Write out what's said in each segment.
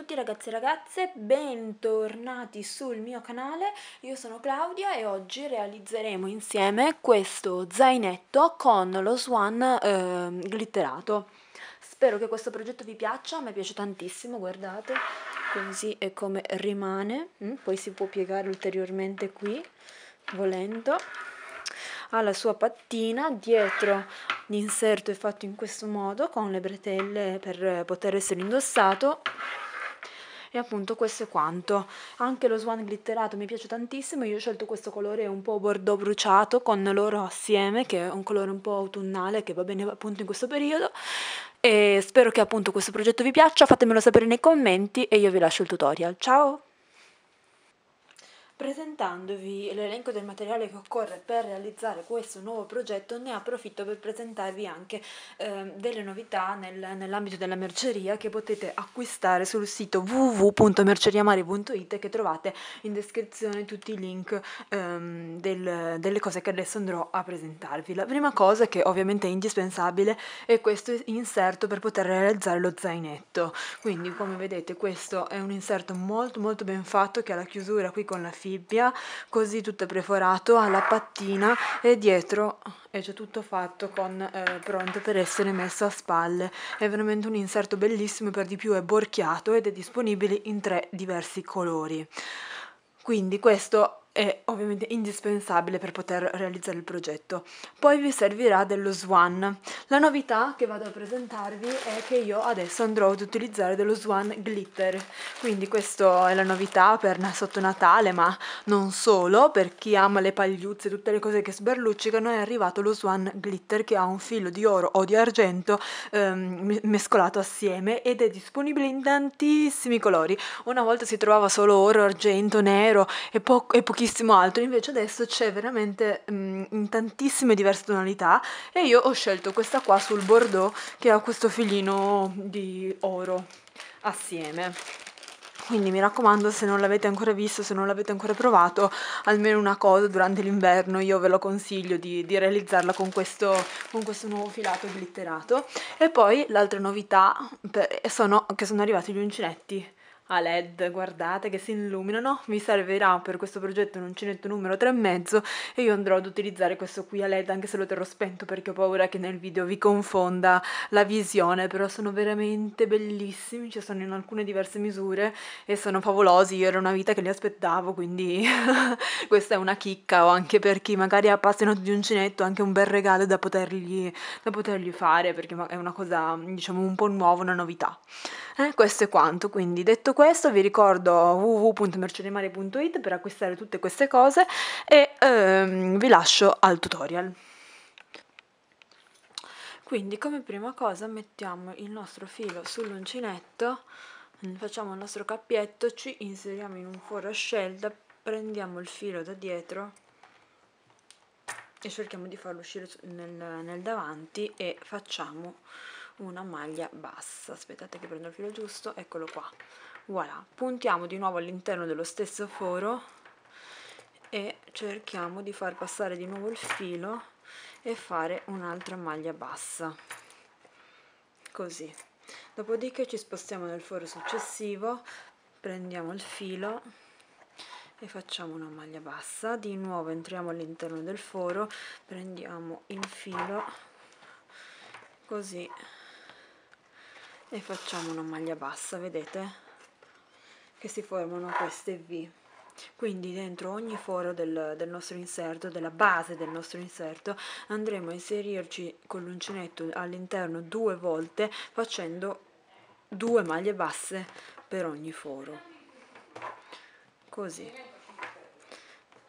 tutti ragazzi e ragazze, bentornati sul mio canale, io sono Claudia e oggi realizzeremo insieme questo zainetto con lo swan eh, glitterato. Spero che questo progetto vi piaccia, a me piace tantissimo, guardate, così è come rimane, mm, poi si può piegare ulteriormente qui, volendo. Ha la sua pattina, dietro l'inserto è fatto in questo modo, con le bretelle per poter essere indossato e appunto questo è quanto. Anche lo swan glitterato mi piace tantissimo, io ho scelto questo colore un po' bordeaux bruciato con l'oro assieme, che è un colore un po' autunnale che va bene appunto in questo periodo. E spero che appunto questo progetto vi piaccia, fatemelo sapere nei commenti e io vi lascio il tutorial. Ciao! Presentandovi l'elenco del materiale che occorre per realizzare questo nuovo progetto, ne approfitto per presentarvi anche eh, delle novità nel, nell'ambito della merceria che potete acquistare sul sito www.merceriamari.it che trovate in descrizione tutti i link ehm, del, delle cose che adesso andrò a presentarvi. La prima cosa che ovviamente è indispensabile è questo inserto per poter realizzare lo zainetto. Quindi come vedete questo è un inserto molto molto ben fatto che ha la chiusura qui con la fine fibbia, così tutto è perforato, ha pattina e dietro è già tutto fatto con eh, pronto per essere messo a spalle. È veramente un inserto bellissimo, per di più è borchiato ed è disponibile in tre diversi colori. Quindi questo è ovviamente indispensabile per poter realizzare il progetto. Poi vi servirà dello Swan. La novità che vado a presentarvi è che io adesso andrò ad utilizzare dello Swan Glitter, quindi questa è la novità per sotto Natale, ma non solo, per chi ama le pagliuzze e tutte le cose che sberluccicano è arrivato lo Swan Glitter che ha un filo di oro o di argento ehm, mescolato assieme ed è disponibile in tantissimi colori. Una volta si trovava solo oro, argento, nero e, po e pochissimi tantissimo altro, invece adesso c'è veramente mh, mm, in tantissime diverse tonalità e io ho scelto questa qua sul bordeaux che ha questo filino di oro assieme quindi mi raccomando se non l'avete ancora visto, se non l'avete ancora provato, almeno una cosa durante l'inverno io ve lo consiglio di, di realizzarla con questo, con questo, nuovo filato glitterato. E poi l'altra novità per, sono che sono arrivati gli uncinetti a led, guardate che si illuminano, mi servirà per questo progetto un uncinetto numero 3,5 e io andrò ad utilizzare questo qui a led anche se lo terrò spento perché ho paura che nel video vi confonda la visione, però sono veramente bellissimi, ci sono in alcune diverse misure e sono favolosi, io era una vita che li aspettavo quindi questa è una chicca o anche per chi magari ha appassionato di uncinetto anche un bel regalo da potergli, da potergli fare perché è una cosa diciamo un po' nuova, una novità. Eh, questo è quanto, quindi detto questo vi ricordo www.merciodemare.it per acquistare tutte queste cose e ehm, vi lascio al tutorial. Quindi come prima cosa mettiamo il nostro filo sull'uncinetto, facciamo il nostro cappietto, ci inseriamo in un foro a scelta, prendiamo il filo da dietro e cerchiamo di farlo uscire nel, nel davanti e facciamo una maglia bassa aspettate che prendo il filo giusto eccolo qua voilà puntiamo di nuovo all'interno dello stesso foro e cerchiamo di far passare di nuovo il filo e fare un'altra maglia bassa così dopodiché ci spostiamo nel foro successivo prendiamo il filo e facciamo una maglia bassa di nuovo entriamo all'interno del foro prendiamo il filo così e facciamo una maglia bassa vedete che si formano queste V quindi dentro ogni foro del, del, nostro inserto, della base del nostro inserto, andremo a inserirci con l'uncinetto all'interno due volte facendo due maglie basse per ogni foro, così,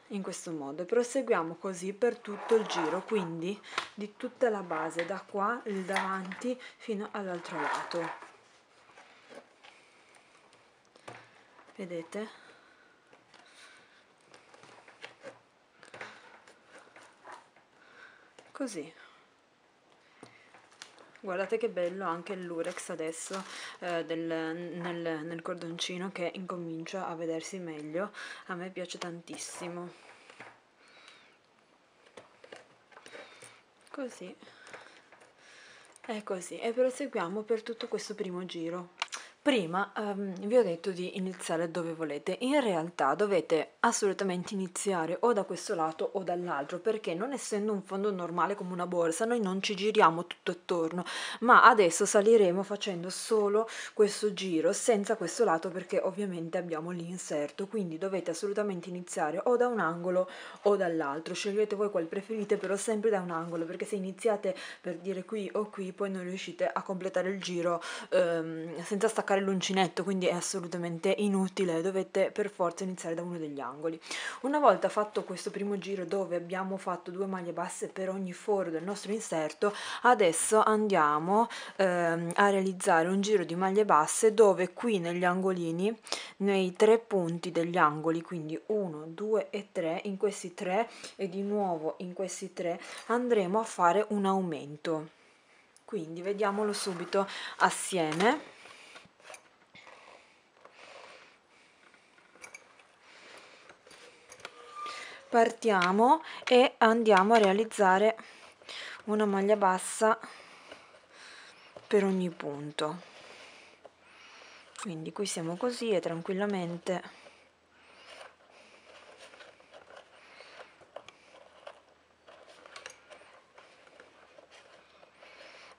in questo modo, e proseguiamo così per tutto il giro, quindi di tutta la base, da qua, il davanti, fino all'altro lato. vedete così guardate che bello anche il lurex adesso eh, del, nel, nel cordoncino che incomincia a vedersi meglio a me piace tantissimo così è così e proseguiamo per tutto questo primo giro Prima ehm, vi ho detto di iniziare dove volete, in realtà dovete assolutamente iniziare o da questo lato o dall'altro perché non essendo un fondo normale come una borsa noi non ci giriamo tutto attorno ma adesso saliremo facendo solo questo giro senza questo lato perché ovviamente abbiamo l'inserto quindi dovete assolutamente iniziare o da un angolo o dall'altro, scegliete voi qual preferite però sempre da un angolo perché se iniziate per dire qui o qui poi non riuscite a completare il giro ehm, senza staccare usare l'uncinetto, quindi è assolutamente inutile, dovete per forza iniziare da uno degli angoli. Una volta fatto questo primo giro dove abbiamo fatto due maglie basse per ogni foro del nostro inserto, adesso andiamo ehm, a realizzare un giro di maglie basse dove qui negli angolini, nei tre punti degli angoli, quindi 1, 2 e 3, in questi tre e di nuovo in questi tre andremo a fare un aumento quindi vediamolo subito assieme partiamo e andiamo a realizzare una maglia bassa per ogni punto quindi qui siamo così e tranquillamente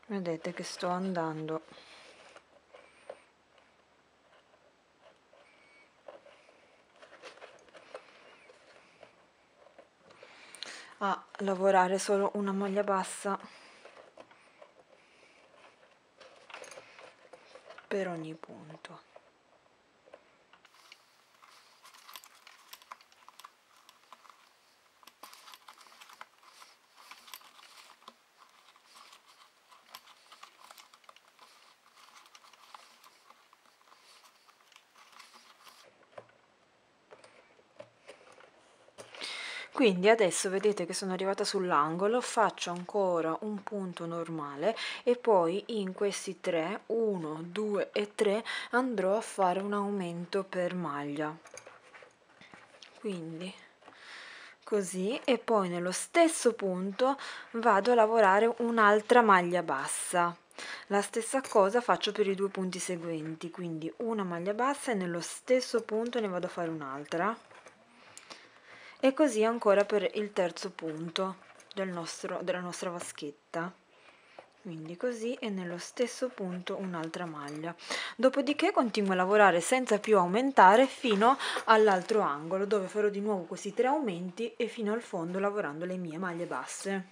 vedete che sto andando a lavorare solo una maglia bassa per ogni punto quindi adesso vedete che sono arrivata sull'angolo faccio ancora un punto normale e poi in questi tre 1 2 e 3 andrò a fare un aumento per maglia quindi così e poi nello stesso punto vado a lavorare un'altra maglia bassa la stessa cosa faccio per i due punti seguenti quindi una maglia bassa e nello stesso punto ne vado a fare un'altra e così ancora per il terzo punto del nostro, della nostra vaschetta. Quindi così e nello stesso punto un'altra maglia. Dopodiché continuo a lavorare senza più aumentare fino all'altro angolo dove farò di nuovo questi tre aumenti e fino al fondo lavorando le mie maglie basse.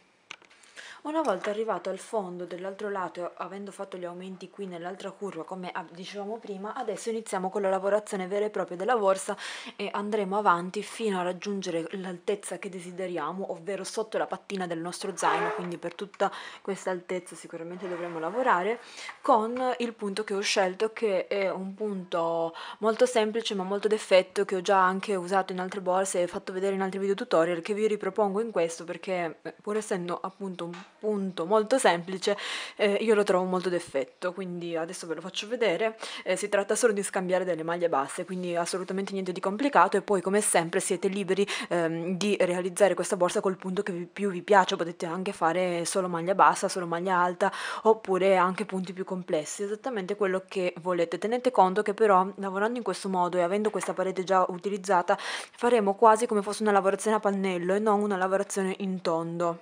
Una volta arrivato al fondo dell'altro lato, avendo fatto gli aumenti qui nell'altra curva, come ah, dicevamo prima, adesso iniziamo con la lavorazione vera e propria della borsa e andremo avanti fino a raggiungere l'altezza che desideriamo, ovvero sotto la pattina del nostro zaino, quindi per tutta questa altezza sicuramente dovremo lavorare, con il punto che ho scelto che è un punto molto semplice ma molto d'effetto che ho già anche usato in altre borse e fatto vedere in altri video tutorial che vi ripropongo in questo perché eh, pur essendo appunto un appunto molto semplice, eh, io lo trovo molto d'effetto, quindi adesso ve lo faccio vedere, eh, si tratta solo di scambiare delle maglie basse, quindi assolutamente niente di complicato e poi come sempre siete liberi ehm, di realizzare questa borsa col punto che vi, più vi piace, potete anche fare solo maglia bassa, solo maglia alta oppure anche punti più complessi, esattamente quello che volete, tenete conto che però lavorando in questo modo e avendo questa parete già utilizzata faremo quasi come fosse una lavorazione a pannello e non una lavorazione in tondo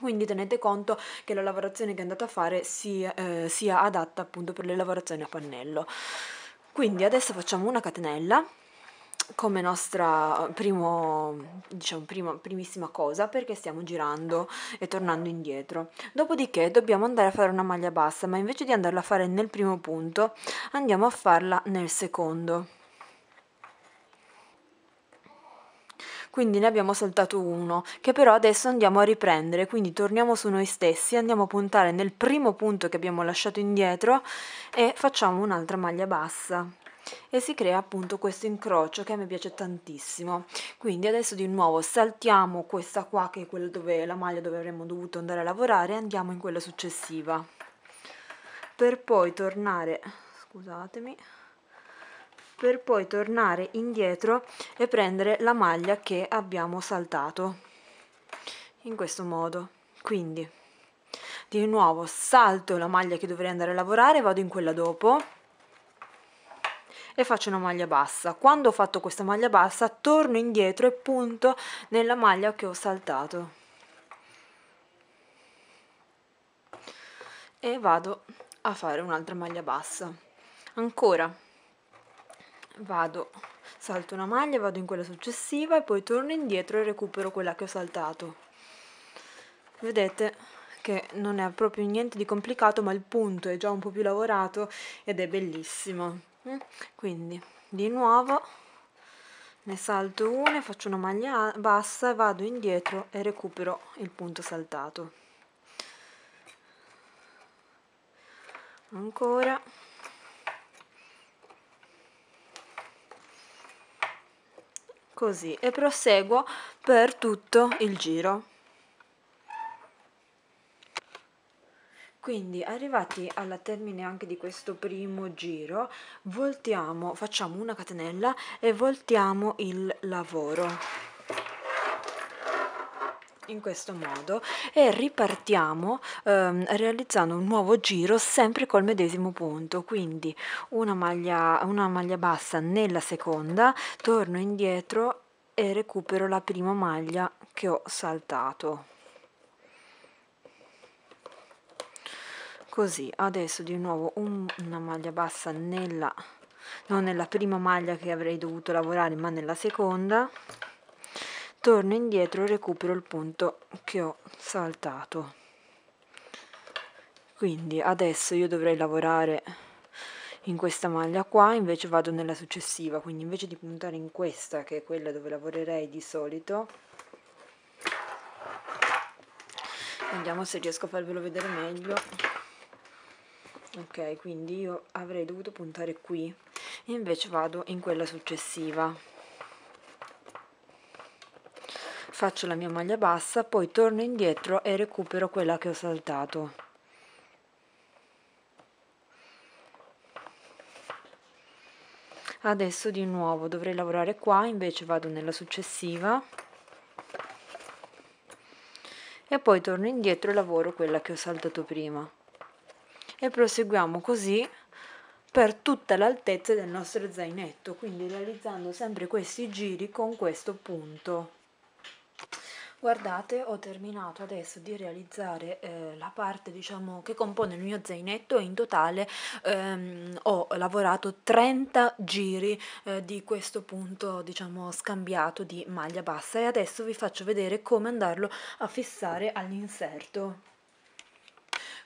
quindi tenete conto che la lavorazione che andate a fare sia, eh, sia adatta appunto per le lavorazioni a pannello. Quindi adesso facciamo una catenella come nostra primo, diciamo, prima, primissima cosa perché stiamo girando e tornando indietro dopodiché dobbiamo andare a fare una maglia bassa ma invece di andarla a fare nel primo punto andiamo a farla nel secondo quindi ne abbiamo saltato uno, che però adesso andiamo a riprendere, quindi torniamo su noi stessi, andiamo a puntare nel primo punto che abbiamo lasciato indietro e facciamo un'altra maglia bassa e si crea appunto questo incrocio che a me piace tantissimo quindi adesso di nuovo saltiamo questa qua che è quella dove la maglia dove avremmo dovuto andare a lavorare e andiamo in quella successiva per poi tornare scusatemi per poi tornare indietro e prendere la maglia che abbiamo saltato in questo modo quindi di nuovo salto la maglia che dovrei andare a lavorare vado in quella dopo e faccio una maglia bassa quando ho fatto questa maglia bassa torno indietro e punto nella maglia che ho saltato e vado a fare un'altra maglia bassa ancora vado, salto una maglia, vado in quella successiva e poi torno indietro e recupero quella che ho saltato. Vedete che non è proprio niente di complicato, ma il punto è già un po' più lavorato ed è bellissimo. Mm? Quindi, di nuovo, ne salto una, faccio una maglia bassa, vado indietro e recupero il punto saltato. Ancora. così e proseguo per tutto il giro quindi arrivati alla termine anche di questo primo giro voltiamo facciamo una catenella e voltiamo il lavoro in questo modo e ripartiamo ehm, realizzando un nuovo giro sempre col medesimo punto quindi una maglia, una maglia bassa nella seconda torno indietro e recupero la prima maglia che ho saltato così adesso di nuovo un, una maglia bassa nella non nella prima maglia che avrei dovuto lavorare ma nella seconda torno indietro e recupero il punto che ho saltato quindi adesso io dovrei lavorare in questa maglia qua invece vado nella successiva quindi invece di puntare in questa che è quella dove lavorerei di solito vediamo se riesco a farvelo vedere meglio ok quindi io avrei dovuto puntare qui invece vado in quella successiva faccio la mia maglia bassa poi torno indietro e recupero quella che ho saltato adesso di nuovo dovrei lavorare qua invece vado nella successiva e poi torno indietro e lavoro quella che ho saltato prima e proseguiamo così per tutta l'altezza del nostro zainetto quindi realizzando sempre questi giri con questo punto Guardate, ho terminato adesso di realizzare eh, la parte diciamo, che compone il mio zainetto e in totale ehm, ho lavorato 30 giri eh, di questo punto diciamo, scambiato di maglia bassa e adesso vi faccio vedere come andarlo a fissare all'inserto.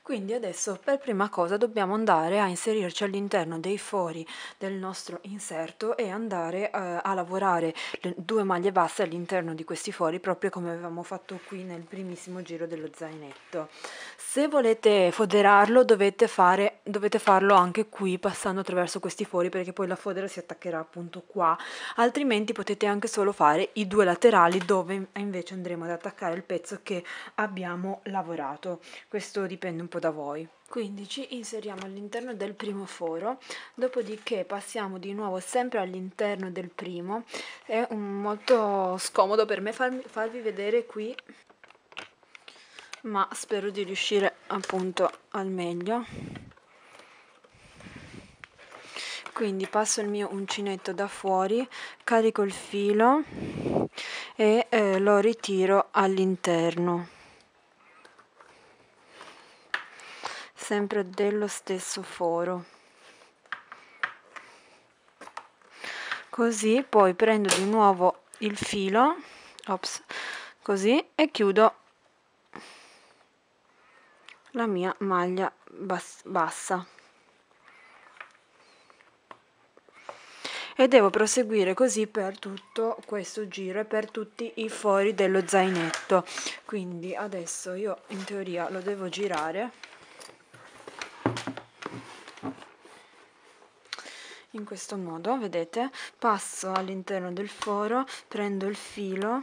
Quindi adesso per prima cosa dobbiamo andare a inserirci all'interno dei fori del nostro inserto e andare eh, a lavorare due maglie basse all'interno di questi fori proprio come avevamo fatto qui nel primissimo giro dello zainetto. Se volete foderarlo dovete, fare, dovete farlo anche qui passando attraverso questi fori perché poi la fodera si attaccherà appunto qua, altrimenti potete anche solo fare i due laterali dove invece andremo ad attaccare il pezzo che abbiamo lavorato. Questo dipende un po' tempo da voi. Quindi ci inseriamo all'interno del primo foro, dopodiché passiamo di nuovo sempre all'interno del primo, è molto scomodo per me farmi, farvi vedere qui, ma spero di riuscire appunto al meglio. Quindi passo il mio uncinetto da fuori, carico il filo e eh, lo ritiro all'interno sempre dello stesso foro così poi prendo di nuovo il filo ops, così e chiudo la mia maglia bas bassa e devo proseguire così per tutto questo giro e per tutti i fori dello zainetto quindi adesso io in teoria lo devo girare in questo modo vedete passo all'interno del foro prendo il filo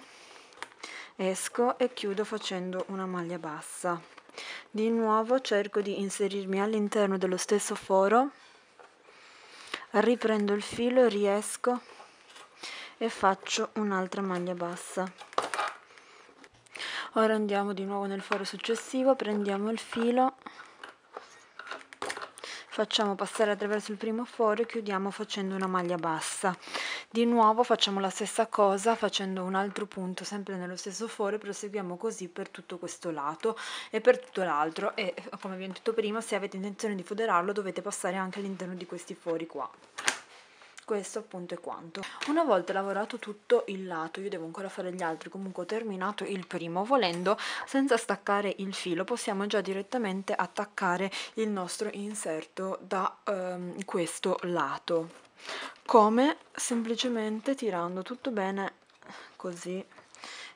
esco e chiudo facendo una maglia bassa di nuovo cerco di inserirmi all'interno dello stesso foro riprendo il filo riesco e faccio un'altra maglia bassa ora andiamo di nuovo nel foro successivo prendiamo il filo facciamo passare attraverso il primo foro e chiudiamo facendo una maglia bassa di nuovo facciamo la stessa cosa facendo un altro punto sempre nello stesso foro e proseguiamo così per tutto questo lato e per tutto l'altro e come abbiamo detto prima se avete intenzione di foderarlo dovete passare anche all'interno di questi fori qua questo appunto è quanto una volta lavorato tutto il lato io devo ancora fare gli altri comunque ho terminato il primo volendo senza staccare il filo possiamo già direttamente attaccare il nostro inserto da ehm, questo lato come semplicemente tirando tutto bene così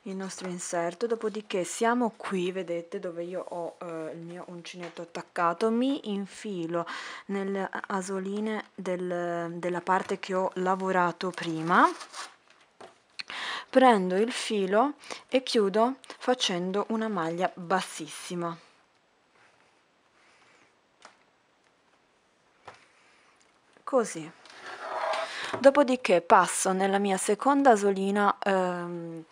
il nostro inserto dopodiché siamo qui vedete dove io ho eh, il mio uncinetto attaccato mi infilo nelle asoline del, della parte che ho lavorato prima prendo il filo e chiudo facendo una maglia bassissima così dopodiché passo nella mia seconda asolina ehm,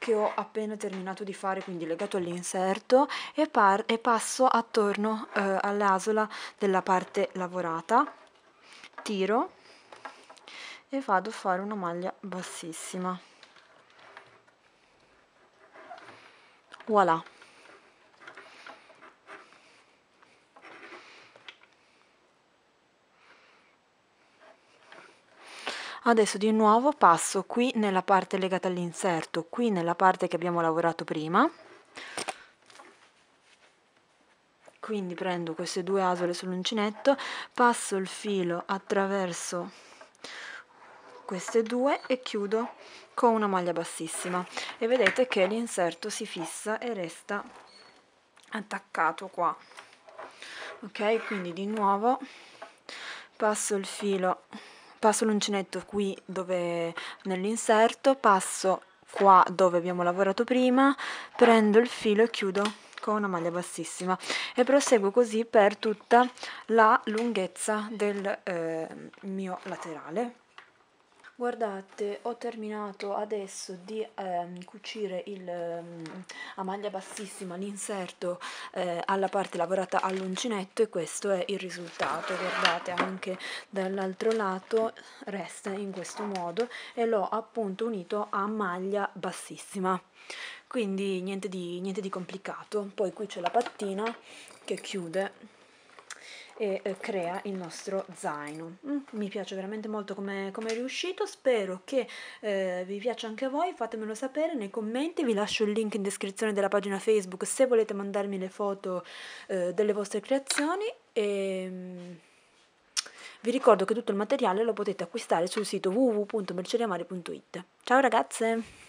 che ho appena terminato di fare, quindi legato all'inserto, e, e passo attorno eh, all'asola della parte lavorata, tiro e vado a fare una maglia bassissima. Voilà. Adesso di nuovo passo qui nella parte legata all'inserto, qui nella parte che abbiamo lavorato prima. Quindi prendo queste due asole sull'uncinetto, passo il filo attraverso queste due e chiudo con una maglia bassissima e vedete che l'inserto si fissa e resta attaccato qua ok quindi di nuovo passo il filo passo l'uncinetto qui dove nell'inserto passo qua dove abbiamo lavorato prima prendo il filo e chiudo con una maglia bassissima e proseguo così per tutta la lunghezza del eh, mio laterale Guardate, ho terminato adesso di ehm, cucire il, ehm, a maglia bassissima l'inserto eh, alla parte lavorata all'uncinetto e questo è il risultato. Guardate, anche dall'altro lato resta in questo modo e l'ho appunto unito a maglia bassissima. Quindi niente di, niente di complicato. Poi qui c'è la pattina che chiude e eh, crea il nostro zaino mm, mi piace veramente molto come com è riuscito spero che eh, vi piaccia anche a voi fatemelo sapere nei commenti vi lascio il link in descrizione della pagina facebook se volete mandarmi le foto eh, delle vostre creazioni e ehm, vi ricordo che tutto il materiale lo potete acquistare sul sito www.merceriamari.it ciao ragazze